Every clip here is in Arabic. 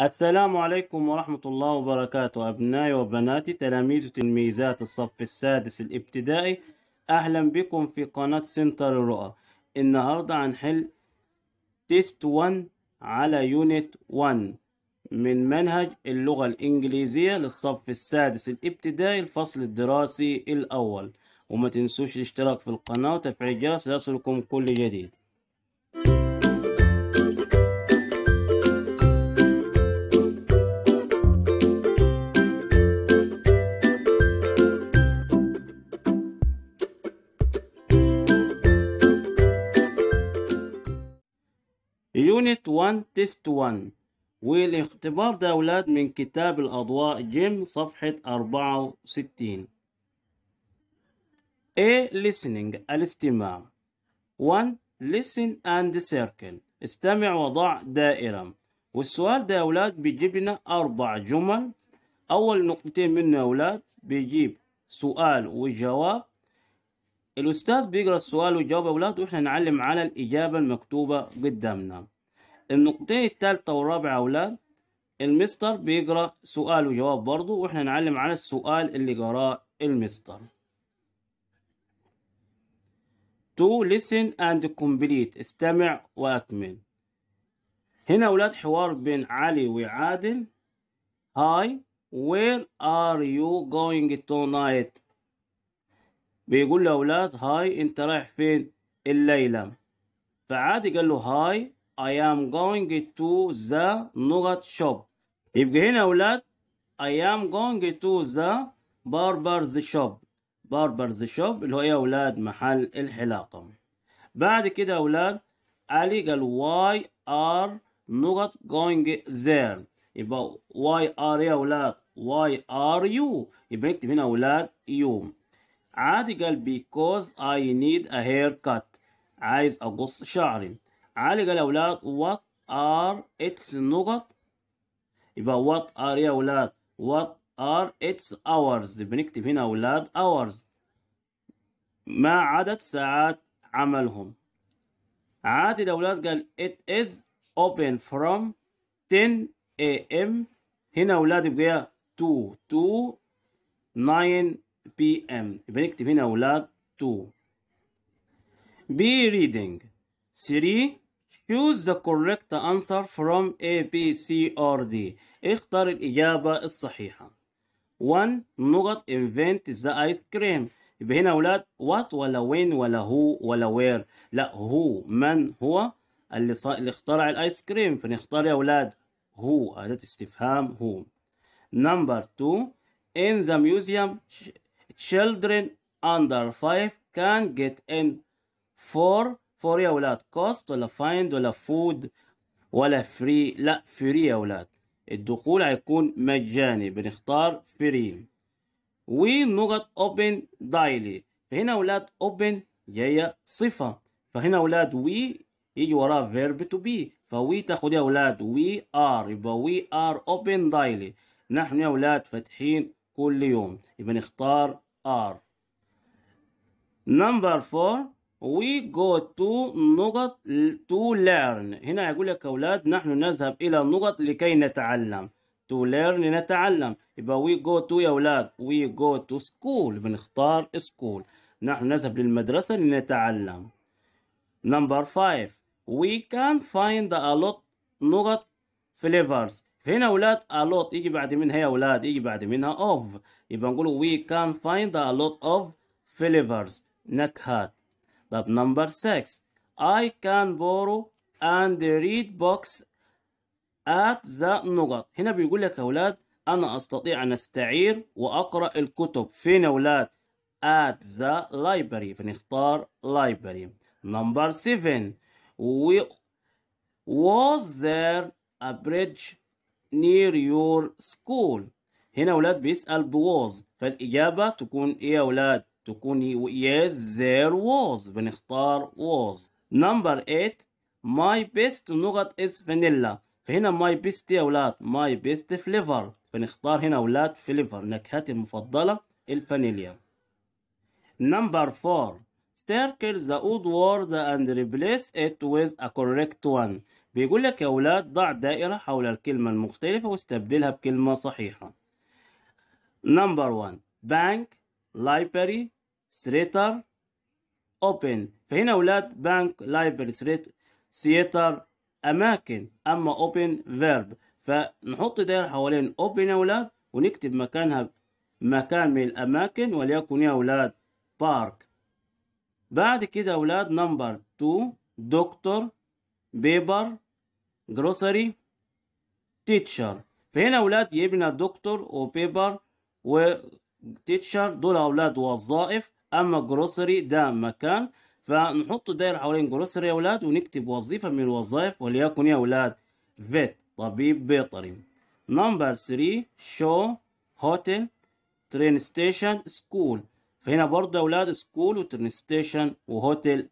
السلام عليكم ورحمة الله وبركاته أبنائي وبناتي تلاميذ وتلميذات الصف السادس الابتدائي أهلا بكم في قناة سنتر الرؤى النهاردة هنحل تيست 1 على يونت 1 من منهج اللغة الإنجليزية للصف السادس الابتدائي الفصل الدراسي الأول وما تنسوش الاشتراك في القناة وتفعيل الجرس ليصلكم كل جديد 1 تيست 1 والاختبار ده أولاد من كتاب الأضواء جيم صفحة 64 A listening الاستماع 1 listen and circle استمع وضع دائرة والسؤال ده يا أولاد بيجيب لنا أربع جمل أول نقطتين منه يا أولاد بيجيب سؤال وجواب الأستاذ بيقرأ السؤال ويجاوب يا أولاد وإحنا نعلم على الإجابة المكتوبة قدامنا النقطتين التالتة والرابعة أولاد المستر بيقرأ سؤال وجواب برضه وإحنا نعلم على السؤال اللي قراه المستر to listen and complete استمع وأكمل هنا أولاد حوار بين علي وعادل هاي where are you going tonight بيقول له أولاد هاي أنت رايح فين الليلة فعادي قال له هاي I am going to the nougat shop يبقى هنا يا ولاد I am going to the barber's shop barber's shop اللي هو يا أولاد محل الحلاقة بعد كده يا ولاد علي قال why are nougat going there يبقى why are يا ولاد why are you يبقى نكتب هنا يا ولاد you عادي قال because I need a haircut عايز أقص شعري عالج الأولاد what are its نقط يبقى what are يا أولاد what are its hours بنكتب هنا أولاد hours ما عدد ساعات عملهم عادي الأولاد قال it is open from 10 a.m. هنا أولاد يبقى 2 to 9 p.m. يبقى نكتب هنا أولاد 2 be reading 3 Choose the correct answer from A, B, C, or D. اختر الإجابة الصحيحة. 1. نقط invent the ice cream. يبقى هنا أولاد what ولا when ولا who ولا where. لا هو من هو اللي, ص... اللي اخترع الآيس كريم. فنختار يا أولاد هو أداة استفهام هو. Number 2. In the museum children under 5 can get in for فور يا ولاد كوست ولا فايند ولا فود ولا فري لا فري يا ولاد الدخول هيكون مجاني بنختار فري ونقط اوبن دايلي فهنا ولاد اوبن جايه صفه فهنا ولاد وي يجي وراه فيرب تو بي فوي تاخد يا ولاد وي ار يبقى وي ار اوبن دايلي نحن يا ولاد فاتحين كل يوم يبقى نختار ار نمبر 4 we go to نقط to learn هنا يقول لك أولاد نحن نذهب إلى النقط لكي نتعلم to learn نتعلم يبقى we go to يا أولاد we go to school بنختار school نحن نذهب للمدرسة لنتعلم number five we can find a lot نقط flavors فهنا أولاد a lot يجي بعد منها يا أولاد يجي بعد منها of يبقى نقول we can find a lot of flavors نكهات طب number 6 I can borrow and read books at the نقط هنا بيقول لك يا أولاد أنا أستطيع أن أستعير وأقرأ الكتب فين يا أولاد at the library فنختار library number 7 we was there a bridge near your school هنا أولاد بيسأل بوز فالإجابة تكون إيه يا أولاد تكون yes there was بنختار was number eight my best نوغت is vanilla فهنا my best يا ولاد my best flavor بنختار هنا ولاد flavor نكهتي المفضلة الفانيليا number four circle the old word and replace it with a correct one بيقول لك يا ولاد ضع دائرة حول الكلمة المختلفة واستبدلها بكلمة صحيحة number one bank library سريتر اوبن فهنا اولاد بانك لايبر سريت سيتر اماكن اما اوبن فيرب فنحط دايره حوالين اوبن اولاد ونكتب مكانها مكان من الاماكن وليكن يا اولاد بارك بعد كده اولاد نمبر 2 دكتور بيبر جروسري تيتشر فهنا اولاد يبنى دكتور وبيبر وتيتشر دول اولاد وظائف اما جروسري ده مكان فنحط دايره حوالين جروسري يا اولاد ونكتب وظيفه من الوظائف وليكن يا اولاد فيت طبيب بيطري نمبر 3 شو هوتيل ترين ستيشن سكول فهنا برضه يا اولاد سكول وترين ستيشن وهوتيل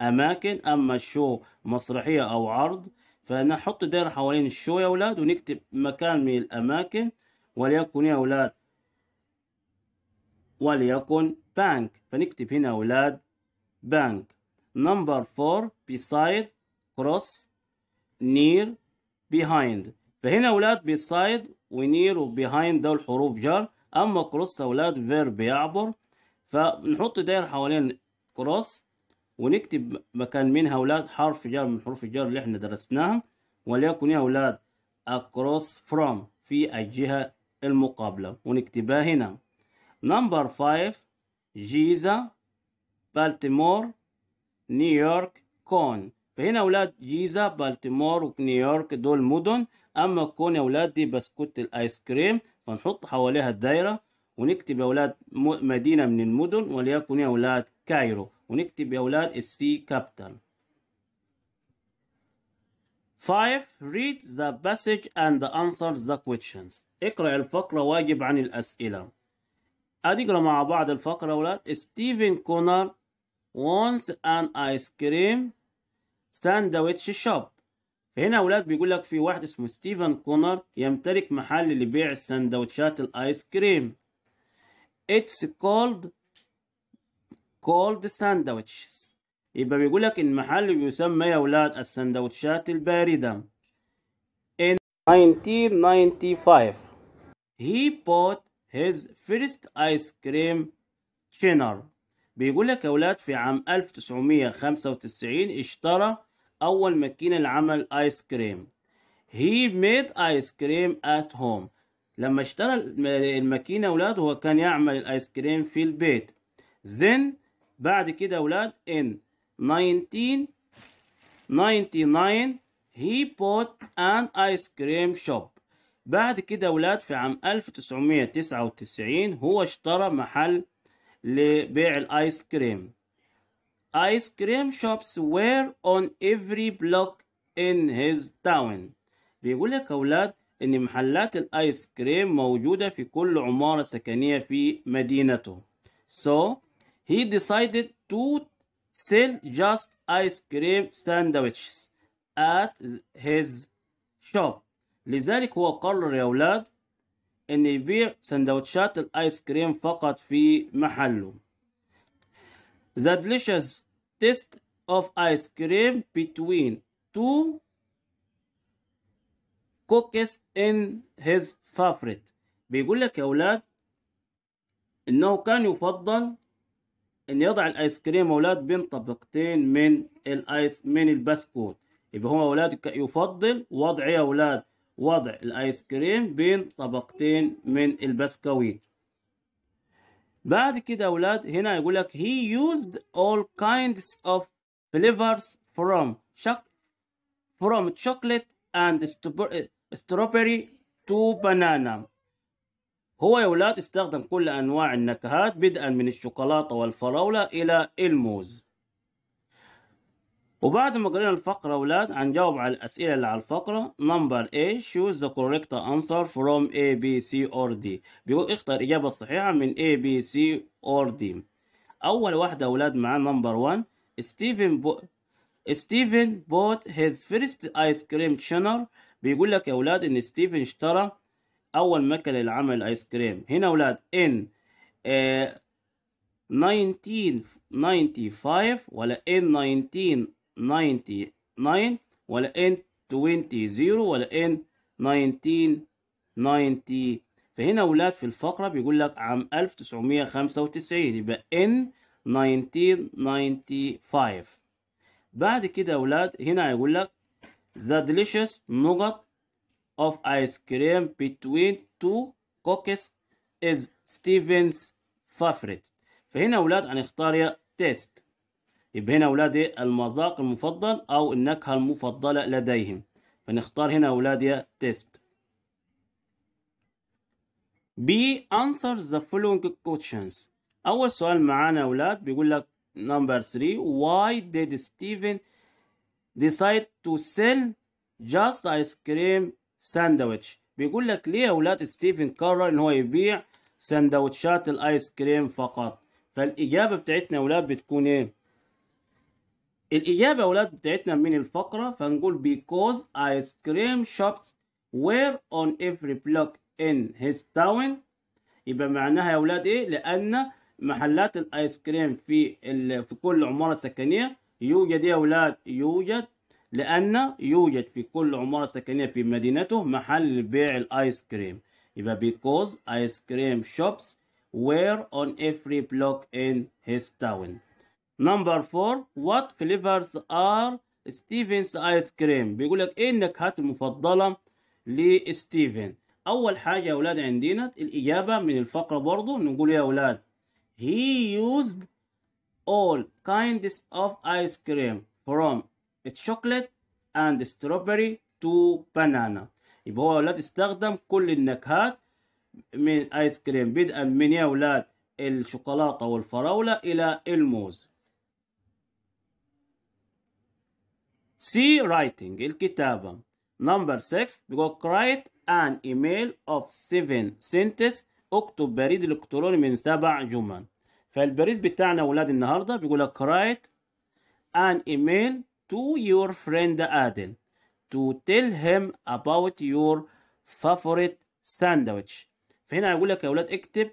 اماكن اما شو مسرحيه او عرض فنحط دايره حوالين الشو يا اولاد ونكتب مكان من الاماكن وليكن يا اولاد وليكن بانك فنكتب هنا أولاد بانك نمبر فور بيسايد كروس نير بيهايند فهنا أولاد بيسايد ونير وبيهايند دول حروف جر أما كروس أولاد فير بيعبر فنحط دايرة حوالين كروس ونكتب مكان منها أولاد حرف جر من حروف الجر اللي احنا درسناها وليكن يا أولاد across from في الجهة المقابلة ونكتبها هنا number five جيزا بالتيمور نيويورك كون فهنا أولاد جيزا بالتيمور ونيويورك دول مدن أما كون يا أولاد دي بسكوت الآيس كريم فنحط حواليها الدايرة ونكتب يا أولاد مدينة من المدن وليكن يا أولاد كايرو ونكتب يا أولاد السي كابيتال 5 read the passage and answer the questions اقرأ الفقرة واجب عن الأسئلة هنقرا مع بعض الفقرة ولاد ستيفن كونر wants an ice cream ساندويتش shop هنا ولاد بيقول لك في واحد اسمه ستيفن كونر يمتلك محل لبيع سندوتشات الايس كريم It's called cold ساندويتش يبقى بيقول لك المحل بيسمى يا ولاد السندوتشات الباردة In 1995 he bought his first ice cream chinner بيقول لك يا ولاد في عام 1995 اشترى أول ماكينة لعمل آيس كريم he made ice cream at home لما اشترى الماكينة يا ولاد هو كان يعمل الآيس كريم في البيت then بعد كده يا ولاد in 1999 he bought an ice cream shop بعد كده ولاد في عام 1999 هو اشترى محل لبيع الايس كريم آيس كريم شوبس وير on every block in his town بيقول لك يا اولاد ان محلات الايس كريم موجوده في كل عماره سكنيه في مدينته so he decided to sell just ice cream sandwiches at his shop لذلك هو قرر يا أولاد إن يبيع سندوتشات الآيس كريم فقط في محله The delicious taste of ice cream between two cookies in his favorite بيقول لك يا أولاد إنه كان يفضل إن يضع الآيس كريم أولاد بين طبقتين من الآيس من البسكوت يبقى هو أولاد يفضل وضع يا أولاد وضع الآيس كريم بين طبقتين من البسكويت بعد كده يا أولاد هنا يقول لك he used all kinds of flavors from from chocolate and strawberry to banana هو يا أولاد استخدم كل أنواع النكهات بدءا من الشوكولاتة والفراولة إلى الموز وبعد ما قرينا الفقرة أولاد هنجاوب على الأسئلة اللي على الفقرة نمبر A choose the correct answer from A B C or D بيقول اختر الإجابة الصحيحة من A B C or D أول واحدة أولاد معاه نمبر 1 ستيفن ستيفن bought his first ice cream channel بيقول لك يا أولاد إن ستيفن اشترى أول مكنة لعمل الآيس كريم هنا أولاد إن آه 1995 ولا إن 99 ولا ان 20 0 ولا ان 1990 فهنا ولاد في الفقرة بيقول لك عام 1995 يبقى ان 1995 بعد كده اولاد ولاد هنا هيقول لك the delicious nugget of ice cream between two cookies is Steven's favorite فهنا اولاد ولاد هنختار تيست يبقى هنا أولادي المذاق المفضل أو النكهة المفضلة لديهم فنختار هنا أولادي تيست بي انسر ذا following questions أول سؤال معانا أولاد بيقول لك نمبر 3 why did Stephen decide to sell just ايس كريم ساندويتش بيقول لك ليه أولاد ستيفن قرر إن هو يبيع سندوتشات الآيس كريم فقط فالإجابة بتاعتنا أولاد بتكون إيه الإجابة يا ولاد بتاعتنا من الفقرة فنقول because ice cream shops were on every block in his town يبقى معناها يا ولاد إيه؟ لأن محلات الآيس كريم في في كل عمارة سكنية يوجد يا ولاد يوجد لأن يوجد في كل عمارة سكنية في مدينته محل بيع الآيس كريم يبقى because ice cream shops were on every block in his town نمبر 4 وات فليفرز ار ستيفنز ايس كريم بيقول لك ايه النكهات المفضله لستيفن اول حاجه يا اولاد عندنا الاجابه من الفقره برضو نقول يا اولاد he used all kinds of ايس كريم from chocolate and strawberry to banana يبقى هو يا اولاد استخدم كل النكهات من ايس كريم بدءا من يا اولاد الشوكولاته والفراوله الى الموز سي writing الكتابة number 6 بيقول write an email of 7 سنتس اكتب بريد الكتروني من سبع جمل فالبريد بتاعنا ولاد النهارده بيقول لك write an email to your friend Adel to tell him about your favorite sandwich فهنا هيقول لك يا ولاد اكتب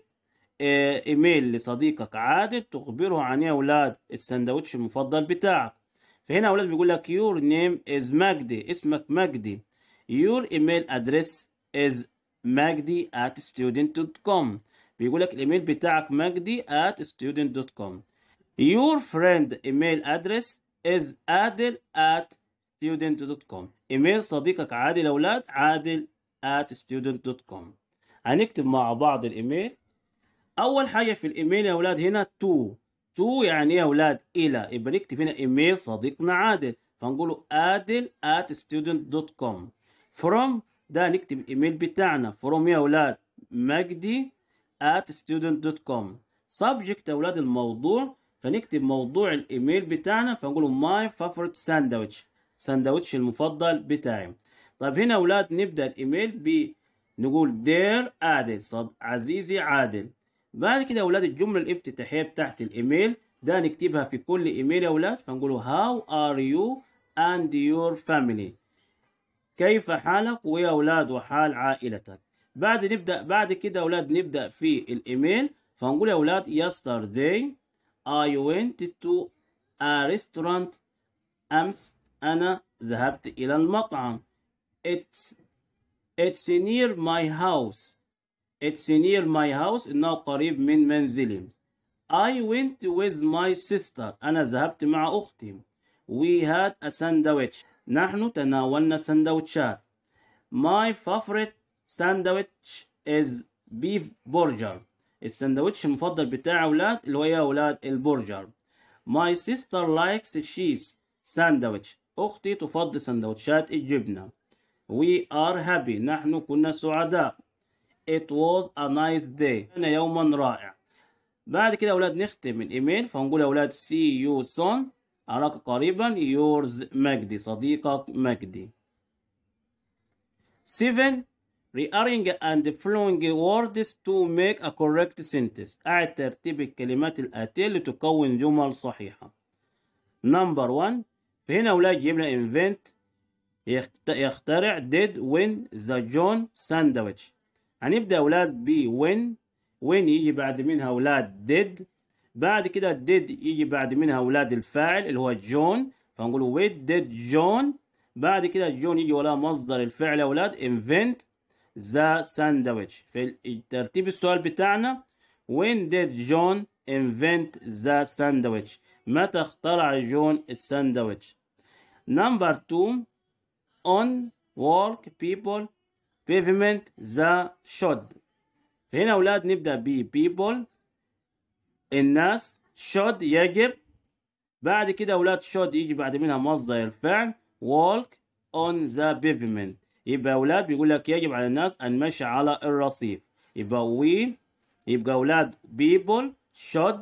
ايميل آه، لصديقك عادل تخبره عن يا ولاد الساندويتش المفضل بتاعك فهنا يا اولاد بيقول لك يور نيم از مجدي اسمك مجدي يور ايميل ادريس از مجدي دوت كوم بيقول لك الايميل بتاعك مجدي يور فريند your friend email address is ستودنت دوت كوم ايميل صديقك عادل اولاد عادل دوت كوم هنكتب مع بعض الايميل اول حاجه في الايميل يا اولاد هنا to تو يعني يا أولاد إلى يبقى نكتب هنا إيميل صديقنا عادل فنقول له عادل at student dot com from ده نكتب إيميل بتاعنا from يا أولاد مجدي at student dot com subject يا أولاد الموضوع فنكتب موضوع الإيميل بتاعنا فنقول له my favorite sandwich ساندوتش المفضل بتاعي طيب هنا أولاد نبدأ الإيميل ب نقول دير عادل صد عزيزي عادل بعد كده يا اولاد الجمله الافتتاحيه بتاعت الايميل ده نكتبها في كل ايميل يا اولاد فنقول هاو ار يو اند يور فاميلي كيف حالك ويا اولاد وحال عائلتك بعد نبدا بعد كده يا اولاد نبدا في الايميل فنقول يا اولاد yesterday I went to a restaurant امس انا ذهبت الى المطعم it's it's near my house It's near my house إنه قريب من منزلي I went with my sister أنا ذهبت مع أختي We had a sandwich نحن تناولنا سندوتشات My favorite sandwich is beef burger السندوتش المفضل بتاع أولاد اللي هو يا أولاد البرجر My sister likes cheese sandwich أختي تفضل سندوتشات الجبنة We are happy نحن كنا سعداء It was a nice day كان يوما رائع بعد كده يا أولاد نختم الإيميل فهنقول يا أولاد see you soon أراك قريبا يورز مجدي صديقك مجدي 7 rearrange and flowing words to make a correct sentence أعد ترتيب الكلمات الآتية لتكون جمل صحيحة Number 1 فهنا أولاد جبنا invent يخترع did win the John sandwich هنبدأ أولاد ب when when يجي بعد منها أولاد did بعد كده did يجي بعد منها أولاد الفاعل اللي هو جون فنقول with did جون بعد كده جون يجي ولا مصدر الفعل يا أولاد invent the sandwich في ترتيب السؤال بتاعنا when did جون invent the sandwich متى اخترع جون الساندويتش number two on work people بيفمنت ذا شود فهنا أولاد نبدأ ب people الناس شود يجب بعد كده أولاد شود يجي بعد منها مصدر الفعل walk on the pavement يبقى أولاد بيقول لك يجب على الناس أن مشي على الرصيف يبقى we يبقى أولاد people should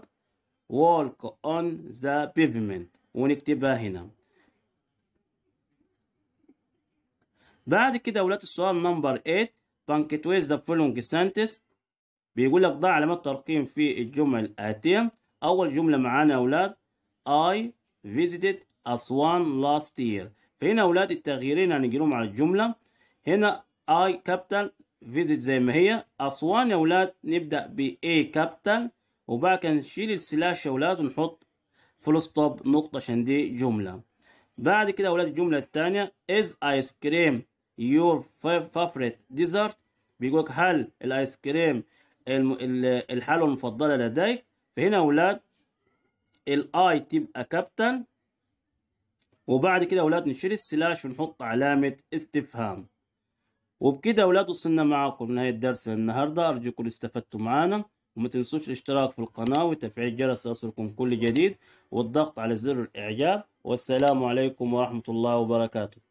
walk on the pavement ونكتبها هنا بعد كده ولاد السؤال نمبر 8 بانكتويز ذا فولونج سنتس بيقول لك ضع علامات ترقيم في الجمل الاتيه أول جملة معانا يا ولاد I visited أسوان last year فهنا يا ولاد التغييرين هنجيلهم على الجملة هنا I capital visit زي ما هي أسوان يا ولاد نبدأ ب A capital وبعد كده نشيل السلاش يا ولاد ونحط فول ستوب نقطة عشان دي جملة بعد كده يا ولاد الجملة التانية is ice cream your favorite dessert بيقولك هل الايس كريم الحلوى المفضله لديك فهنا اولاد الاي تبقى كابتن وبعد كده اولاد نشيل السلاش ونحط علامه استفهام وبكده اولاد وصلنا معاكم لنهايه درس النهارده ارجوكم استفدتوا معانا وما تنسوش الاشتراك في القناه وتفعيل الجرس ليصلكم كل جديد والضغط على زر الاعجاب والسلام عليكم ورحمه الله وبركاته